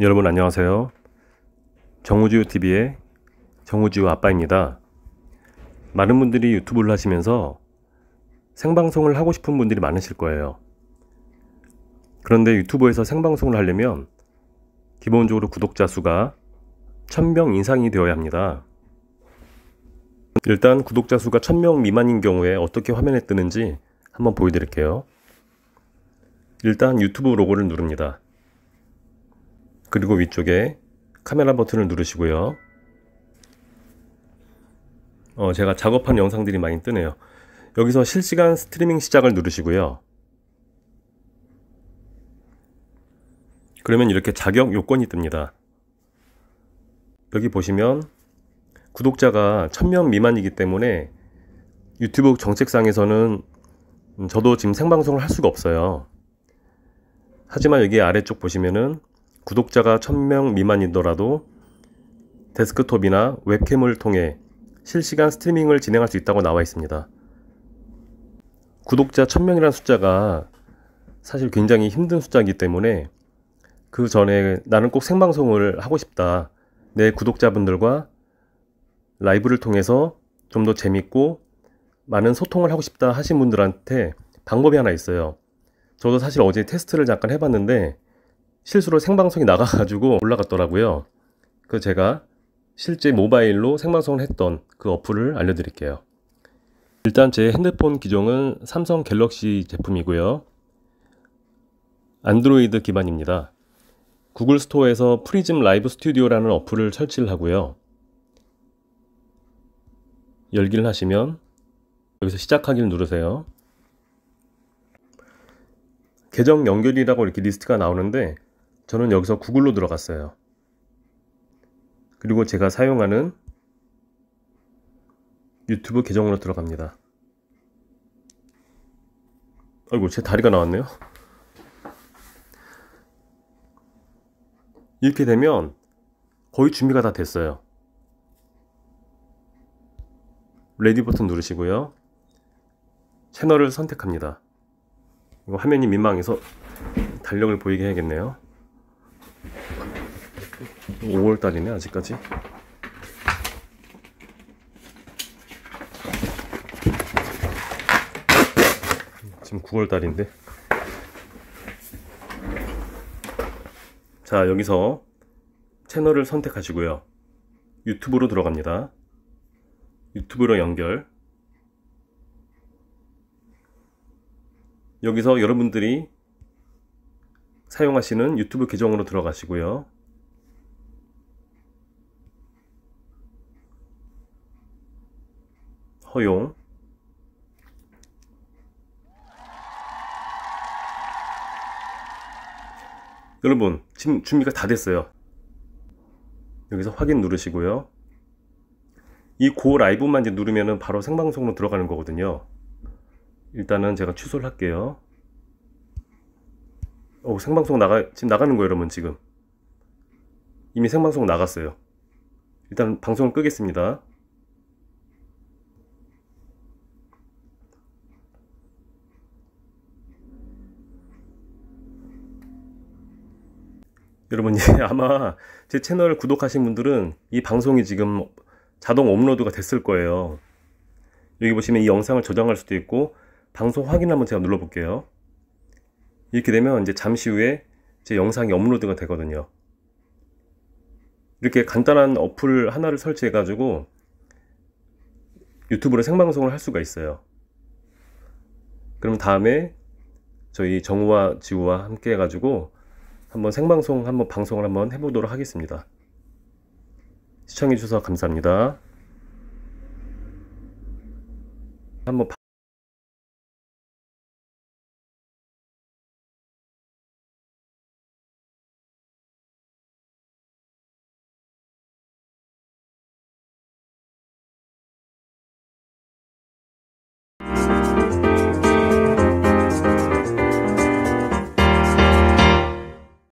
여러분 안녕하세요. 정우지우 TV의 정우지우 아빠입니다. 많은 분들이 유튜브를 하시면서 생방송을 하고 싶은 분들이 많으실 거예요. 그런데 유튜브에서 생방송을 하려면 기본적으로 구독자 수가 1000명 이상이 되어야 합니다. 일단 구독자 수가 1000명 미만인 경우에 어떻게 화면에 뜨는지 한번 보여드릴게요. 일단 유튜브 로고를 누릅니다. 그리고 위쪽에 카메라 버튼을 누르시고요. 어, 제가 작업한 영상들이 많이 뜨네요. 여기서 실시간 스트리밍 시작을 누르시고요. 그러면 이렇게 자격 요건이 뜹니다. 여기 보시면 구독자가 1000명 미만이기 때문에 유튜브 정책상에서는 저도 지금 생방송을 할 수가 없어요. 하지만 여기 아래쪽 보시면은 구독자가 1000명 미만이더라도 데스크톱이나 웹캠을 통해 실시간 스트리밍을 진행할 수 있다고 나와 있습니다. 구독자 1000명이라는 숫자가 사실 굉장히 힘든 숫자이기 때문에 그 전에 나는 꼭 생방송을 하고 싶다. 내 구독자분들과 라이브를 통해서 좀 더 재밌고 많은 소통을 하고 싶다 하신 분들한테 방법이 하나 있어요. 저도 사실 어제 테스트를 잠깐 해봤는데 실수로 생방송이 나가가지고 올라갔더라고요. 그 제가 실제 모바일로 생방송을 했던 그 어플을 알려드릴게요. 일단 제 핸드폰 기종은 삼성 갤럭시 제품이고요. 안드로이드 기반입니다. 구글 스토어에서 프리즘 라이브 스튜디오라는 어플을 설치를 하고요. 열기를 하시면 여기서 시작하기를 누르세요. 계정 연결이라고 이렇게 리스트가 나오는데 저는 여기서 구글로 들어갔어요. 그리고 제가 사용하는 유튜브 계정으로 들어갑니다. 아이고 제 다리가 나왔네요. 이렇게 되면 거의 준비가 다 됐어요. 레디 버튼 누르시고요. 채널을 선택합니다. 화면이 민망해서 달력을 보이게 해야겠네요. 5월달이네 아직까지 지금 9월달인데 자 여기서 채널을 선택하시고요 유튜브로 들어갑니다 유튜브로 연결 여기서 여러분들이 사용하시는 유튜브 계정으로 들어가시고요 허용 여러분 지금 준비가 다 됐어요 여기서 확인 누르시고요 이 고 라이브만 이제 누르면은 바로 생방송으로 들어가는 거거든요 일단은 제가 취소를 할게요 오 어, 생방송 나가 지금 나가는 거예요 여러분 지금 이미 생방송 나갔어요 일단 방송을 끄겠습니다 여러분 예, 아마 제 채널 구독하신 분들은 이 방송이 지금 자동 업로드가 됐을 거예요. 여기 보시면 이 영상을 저장할 수도 있고 방송 확인 한번 제가 눌러볼게요. 이렇게 되면 이제 잠시 후에 제 영상이 업로드가 되거든요. 이렇게 간단한 어플 하나를 설치해가지고 유튜브로 생방송을 할 수가 있어요. 그럼 다음에 저희 정우와 지우와 함께 해가지고 한번 생방송 한번 방송을 한번 해보도록 하겠습니다. 시청해주셔서 감사합니다. 한번